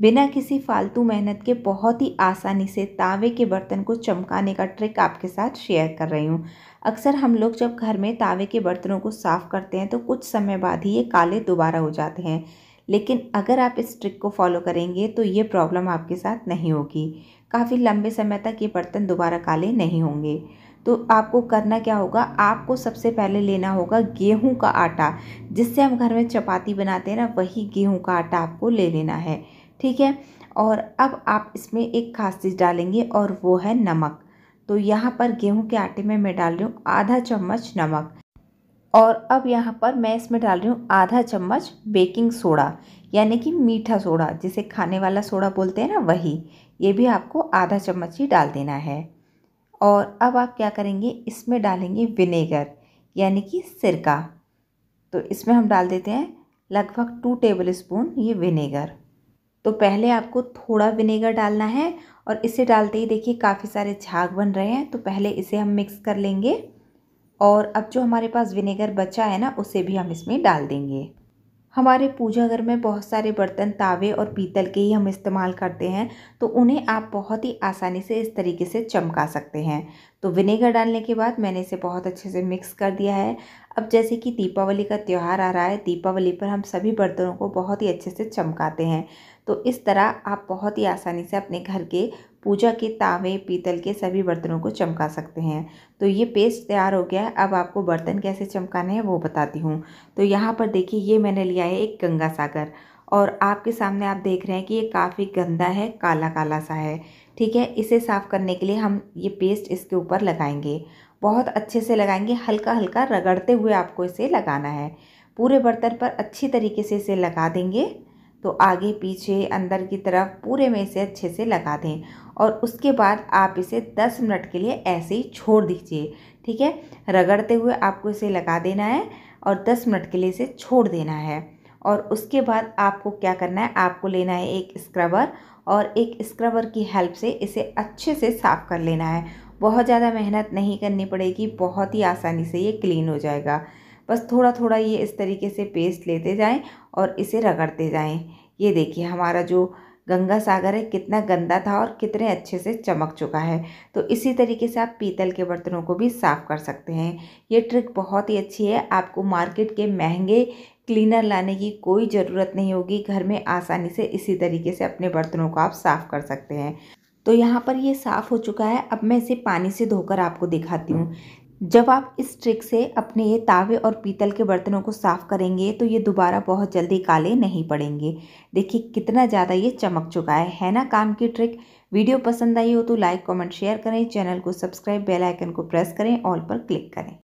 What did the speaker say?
बिना किसी फालतू मेहनत के बहुत ही आसानी से तावे के बर्तन को चमकाने का ट्रिक आपके साथ शेयर कर रही हूँ अक्सर हम लोग जब घर में तावे के बर्तनों को साफ़ करते हैं तो कुछ समय बाद ही ये काले दोबारा हो जाते हैं लेकिन अगर आप इस ट्रिक को फॉलो करेंगे तो ये प्रॉब्लम आपके साथ नहीं होगी काफ़ी लंबे समय तक ये बर्तन दोबारा काले नहीं होंगे तो आपको करना क्या होगा आपको सबसे पहले लेना होगा गेहूं का आटा जिससे हम घर में चपाती बनाते हैं ना वही गेहूं का आटा आपको ले लेना है ठीक है और अब आप इसमें एक खास चीज़ डालेंगे और वो है नमक तो यहाँ पर गेहूं के आटे में मैं डाल रही हूँ आधा चम्मच नमक और अब यहाँ पर मैं इसमें डाल रही हूँ आधा चम्मच बेकिंग सोडा यानी कि मीठा सोडा जिसे खाने वाला सोडा बोलते हैं ना वही ये भी आपको आधा चम्मच ही डाल देना है और अब आप क्या करेंगे इसमें डालेंगे विनेगर यानी कि सिरका तो इसमें हम डाल देते हैं लगभग टू टेबल स्पून ये विनेगर तो पहले आपको थोड़ा विनेगर डालना है और इसे डालते ही देखिए काफ़ी सारे झाग बन रहे हैं तो पहले इसे हम मिक्स कर लेंगे और अब जो हमारे पास विनेगर बचा है ना उसे भी हम इसमें डाल देंगे हमारे पूजा घर में बहुत सारे बर्तन तावे और पीतल के ही हम इस्तेमाल करते हैं तो उन्हें आप बहुत ही आसानी से इस तरीके से चमका सकते हैं तो विनेगर डालने के बाद मैंने इसे बहुत अच्छे से मिक्स कर दिया है अब जैसे कि दीपावली का त्यौहार आ रहा है दीपावली पर हम सभी बर्तनों को बहुत ही अच्छे से चमकाते हैं तो इस तरह आप बहुत ही आसानी से अपने घर के पूजा के तावे पीतल के सभी बर्तनों को चमका सकते हैं तो ये पेस्ट तैयार हो गया है अब आपको बर्तन कैसे चमकाने हैं वो बताती हूँ तो यहाँ पर देखिए ये मैंने लिया है एक गंगा सागर और आपके सामने आप देख रहे हैं कि ये काफ़ी गंदा है काला काला सा है ठीक है इसे साफ़ करने के लिए हम ये पेस्ट इसके ऊपर लगाएंगे बहुत अच्छे से लगाएंगे हल्का हल्का रगड़ते हुए आपको इसे लगाना है पूरे बर्तन पर अच्छी तरीके से इसे लगा देंगे तो आगे पीछे अंदर की तरफ पूरे में इसे अच्छे से लगा दें और उसके बाद आप इसे 10 मिनट के लिए ऐसे ही छोड़ दीजिए ठीक है रगड़ते हुए आपको इसे लगा देना है और 10 मिनट के लिए इसे छोड़ देना है और उसके बाद आपको क्या करना है आपको लेना है एक स्क्रबर और एक स्क्रबर की हेल्प से इसे अच्छे से साफ़ कर लेना है बहुत ज़्यादा मेहनत नहीं करनी पड़ेगी बहुत ही आसानी से ये क्लीन हो जाएगा बस थोड़ा थोड़ा ये इस तरीके से पेस्ट लेते जाएं और इसे रगड़ते जाएं ये देखिए हमारा जो गंगा सागर है कितना गंदा था और कितने अच्छे से चमक चुका है तो इसी तरीके से आप पीतल के बर्तनों को भी साफ़ कर सकते हैं ये ट्रिक बहुत ही अच्छी है आपको मार्केट के महंगे क्लीनर लाने की कोई ज़रूरत नहीं होगी घर में आसानी से इसी तरीके से अपने बर्तनों को आप साफ़ कर सकते हैं तो यहाँ पर ये साफ़ हो चुका है अब मैं इसे पानी से धोकर आपको दिखाती हूँ जब आप इस ट्रिक से अपने ये तावे और पीतल के बर्तनों को साफ़ करेंगे तो ये दोबारा बहुत जल्दी काले नहीं पड़ेंगे देखिए कितना ज़्यादा ये चमक चुका है है ना काम की ट्रिक वीडियो पसंद आई हो तो लाइक कमेंट शेयर करें चैनल को सब्सक्राइब बेल आइकन को प्रेस करें ऑल पर क्लिक करें